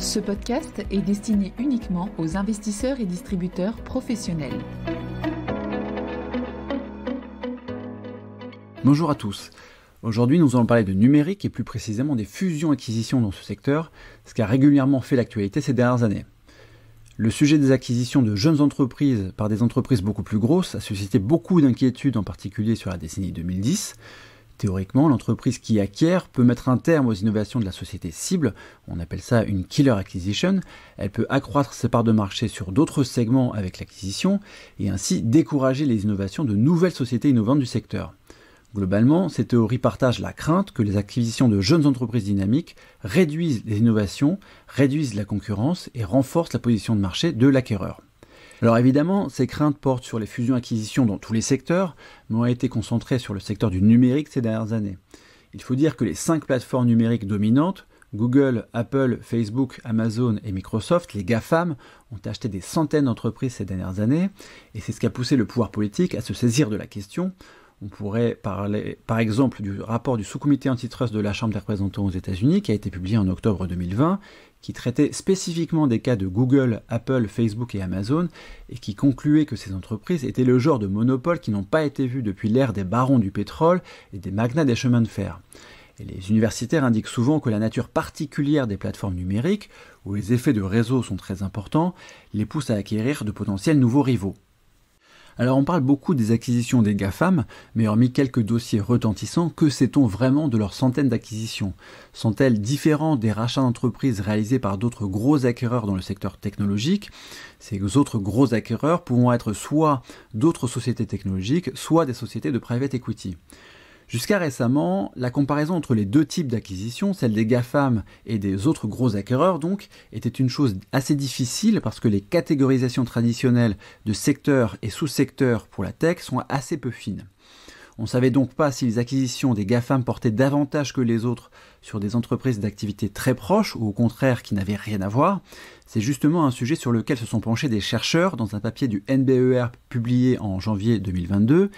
Ce podcast est destiné uniquement aux investisseurs et distributeurs professionnels. Bonjour à tous. Aujourd'hui, nous allons parler de numérique et plus précisément des fusions-acquisitions dans ce secteur, ce qui a régulièrement fait l'actualité ces dernières années. Le sujet des acquisitions de jeunes entreprises par des entreprises beaucoup plus grosses a suscité beaucoup d'inquiétudes, en particulier sur la décennie 2010. Théoriquement, l'entreprise qui acquiert peut mettre un terme aux innovations de la société cible, on appelle ça une killer acquisition, elle peut accroître ses parts de marché sur d'autres segments avec l'acquisition, et ainsi décourager les innovations de nouvelles sociétés innovantes du secteur. Globalement, ces théories partagent la crainte que les acquisitions de jeunes entreprises dynamiques réduisent les innovations, réduisent la concurrence et renforcent la position de marché de l'acquéreur. Alors évidemment, ces craintes portent sur les fusions-acquisitions dans tous les secteurs, mais ont été concentrées sur le secteur du numérique ces dernières années. Il faut dire que les cinq plateformes numériques dominantes, Google, Apple, Facebook, Amazon et Microsoft, les GAFAM, ont acheté des centaines d'entreprises ces dernières années, et c'est ce qui a poussé le pouvoir politique à se saisir de la question. On pourrait parler par exemple du rapport du sous-comité antitrust de la Chambre des représentants aux États-Unis qui a été publié en octobre 2020 qui traitait spécifiquement des cas de Google, Apple, Facebook et Amazon, et qui concluait que ces entreprises étaient le genre de monopoles qui n'ont pas été vus depuis l'ère des barons du pétrole et des magnats des chemins de fer. les universitaires indiquent souvent que la nature particulière des plateformes numériques, où les effets de réseau sont très importants, les pousse à acquérir de potentiels nouveaux rivaux. Alors on parle beaucoup des acquisitions des GAFAM, mais hormis quelques dossiers retentissants, que sait-on vraiment de leurs centaines d'acquisitions Sont-elles différentes des rachats d'entreprises réalisés par d'autres gros acquéreurs dans le secteur technologique Ces autres gros acquéreurs pourront être soit d'autres sociétés technologiques, soit des sociétés de private equity. Jusqu'à récemment, la comparaison entre les deux types d'acquisitions, celle des GAFAM et des autres gros acquéreurs donc, était une chose assez difficile parce que les catégorisations traditionnelles de secteurs et sous-secteurs pour la tech sont assez peu fines. On ne savait donc pas si les acquisitions des GAFAM portaient davantage que les autres sur des entreprises d'activité très proches ou au contraire qui n'avaient rien à voir. C'est justement un sujet sur lequel se sont penchés des chercheurs dans un papier du NBER publié en janvier 2022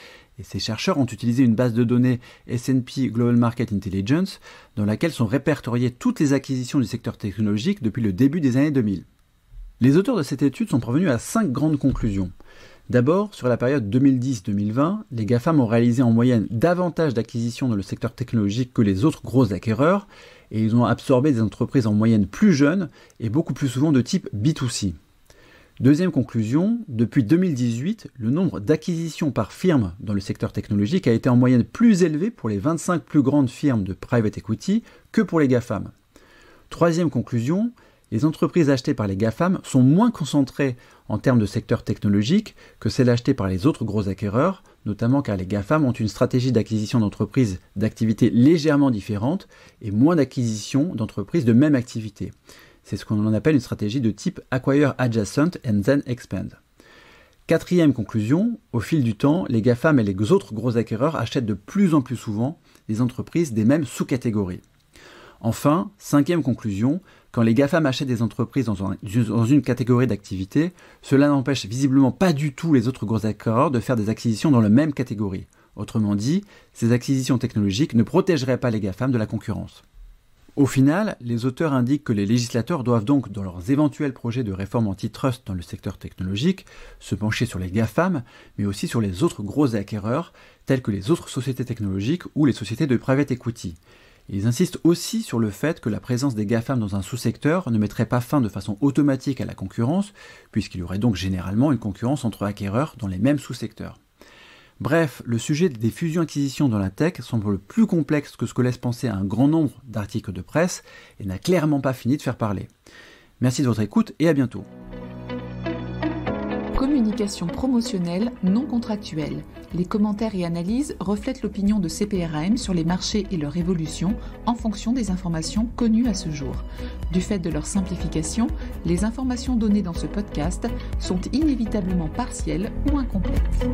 ces chercheurs ont utilisé une base de données S&P Global Market Intelligence dans laquelle sont répertoriées toutes les acquisitions du secteur technologique depuis le début des années 2000. Les auteurs de cette étude sont parvenus à cinq grandes conclusions. D'abord, sur la période 2010-2020, les GAFAM ont réalisé en moyenne davantage d'acquisitions dans le secteur technologique que les autres gros acquéreurs, et ils ont absorbé des entreprises en moyenne plus jeunes et beaucoup plus souvent de type B2C. Deuxième conclusion, depuis 2018, le nombre d'acquisitions par firme dans le secteur technologique a été en moyenne plus élevé pour les 25 plus grandes firmes de private equity que pour les GAFAM. Troisième conclusion, les entreprises achetées par les GAFAM sont moins concentrées en termes de secteur technologique que celles achetées par les autres gros acquéreurs, notamment car les GAFAM ont une stratégie d'acquisition d'entreprises d'activités légèrement différentes et moins d'acquisitions d'entreprises de même activité. C'est ce qu'on appelle une stratégie de type acquire adjacent and then expand. Quatrième conclusion, au fil du temps, les GAFAM et les autres gros acquéreurs achètent de plus en plus souvent des entreprises des mêmes sous-catégories. Enfin, cinquième conclusion, quand les GAFAM achètent des entreprises dans, une catégorie d'activité, cela n'empêche visiblement pas du tout les autres gros acquéreurs de faire des acquisitions dans la même catégorie. Autrement dit, ces acquisitions technologiques ne protégeraient pas les GAFAM de la concurrence. Au final, les auteurs indiquent que les législateurs doivent donc, dans leurs éventuels projets de réforme antitrust dans le secteur technologique, se pencher sur les GAFAM, mais aussi sur les autres gros acquéreurs, tels que les autres sociétés technologiques ou les sociétés de private equity. Ils insistent aussi sur le fait que la présence des GAFAM dans un sous-secteur ne mettrait pas fin de façon automatique à la concurrence, puisqu'il y aurait donc généralement une concurrence entre acquéreurs dans les mêmes sous-secteurs. Bref, le sujet des fusions-acquisitions dans la tech semble plus complexe que ce que laisse penser un grand nombre d'articles de presse et n'a clairement pas fini de faire parler. Merci de votre écoute et à bientôt. Communication promotionnelle non contractuelle. Les commentaires et analyses reflètent l'opinion de CPRM sur les marchés et leur évolution en fonction des informations connues à ce jour. Du fait de leur simplification, les informations données dans ce podcast sont inévitablement partielles ou incomplètes.